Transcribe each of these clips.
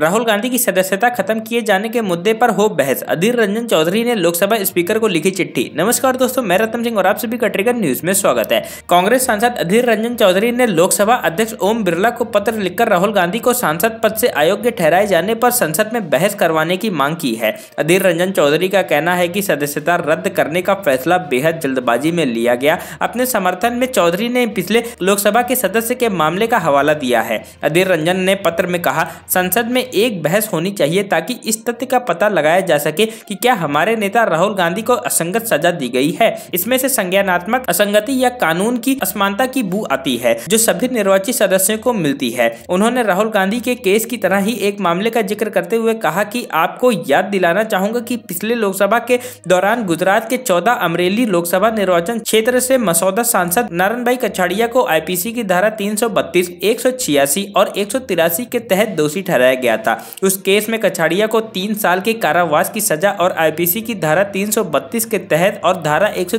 राहुल गांधी की सदस्यता खत्म किए जाने के मुद्दे पर हो बहस अधीर रंजन चौधरी ने लोकसभा स्पीकर को लिखी चिट्ठी नमस्कार दोस्तों मैं रतन सिंह और आप सभी का ट्रिगर न्यूज में स्वागत है कांग्रेस सांसद अधीर रंजन चौधरी ने लोकसभा अध्यक्ष ओम बिरला को पत्र लिखकर राहुल गांधी को सांसद पद से अयोग्य ठहराए जाने पर संसद में बहस करवाने की मांग की है अधीर रंजन चौधरी का कहना है की सदस्यता रद्द करने का फैसला बेहद जल्दबाजी में लिया गया अपने समर्थन में चौधरी ने पिछले लोकसभा के सदस्य के मामले का हवाला दिया है अधीर रंजन ने पत्र में कहा संसद में एक बहस होनी चाहिए ताकि इस तथ्य का पता लगाया जा सके कि क्या हमारे नेता राहुल गांधी को असंगत सजा दी गई है इसमें से संज्ञानात्मक असंगति या कानून की असमानता की बू आती है जो सभी निर्वाचित सदस्यों को मिलती है उन्होंने राहुल गांधी के केस की तरह ही एक मामले का जिक्र करते हुए कहा की आपको याद दिलाना चाहूंगा की पिछले लोकसभा के दौरान गुजरात के चौदह अमरेली लोकसभा निर्वाचन क्षेत्र से मसौदा सांसद नारायण भाई कछाड़िया को आईपीसी की धारा 332, 186 और एक के तहत दोषी ठहराया गया था उस केस में कछाड़िया को तीन साल के कारावास की सजा और आईपीसी की धारा 332 के तहत और धारा एक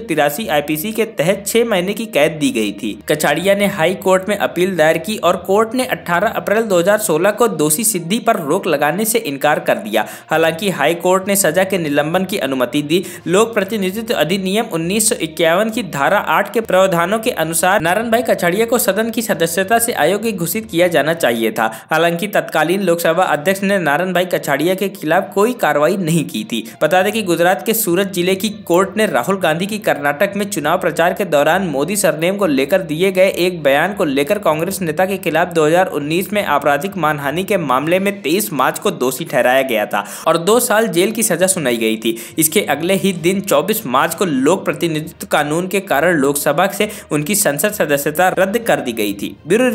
आईपीसी के तहत छह महीने की कैद दी गई थी कछाड़िया ने हाई कोर्ट में अपील दायर की और कोर्ट ने 18 अप्रैल 2016 को दोषी सिद्धि पर रोक लगाने से इनकार कर दिया हालांकि हाई कोर्ट ने सजा के निलंबन की अनुमति दी लोक प्रतिनिधित्व अधिनियम उन्नीस की धारा आठ के प्रावधानों के अनुसार नारायण भाई कछाड़िया को सदन की सदस्यता से आयोग घोषित किया जाना चाहिए था हालांकि तत्कालीन लोकसभा विधानसभा अध्यक्ष ने नारायण भाई कछाड़िया के खिलाफ कोई कार्रवाई नहीं की थी बता दें कि गुजरात के सूरत जिले की कोर्ट ने राहुल गांधी की कर्नाटक में चुनाव प्रचार के दौरान मोदी सरनेम को लेकर दिए गए एक बयान को लेकर कांग्रेस नेता के खिलाफ दो में आपराधिक मानहानि के मामले में तेईस मार्च को दोषी ठहराया गया था और दो साल जेल की सजा सुनाई गई थी इसके अगले ही दिन चौबीस मार्च को लोक प्रतिनिधित्व कानून के कारण लोकसभा से उनकी संसद सदस्यता रद्द कर दी गई थी ब्यूरो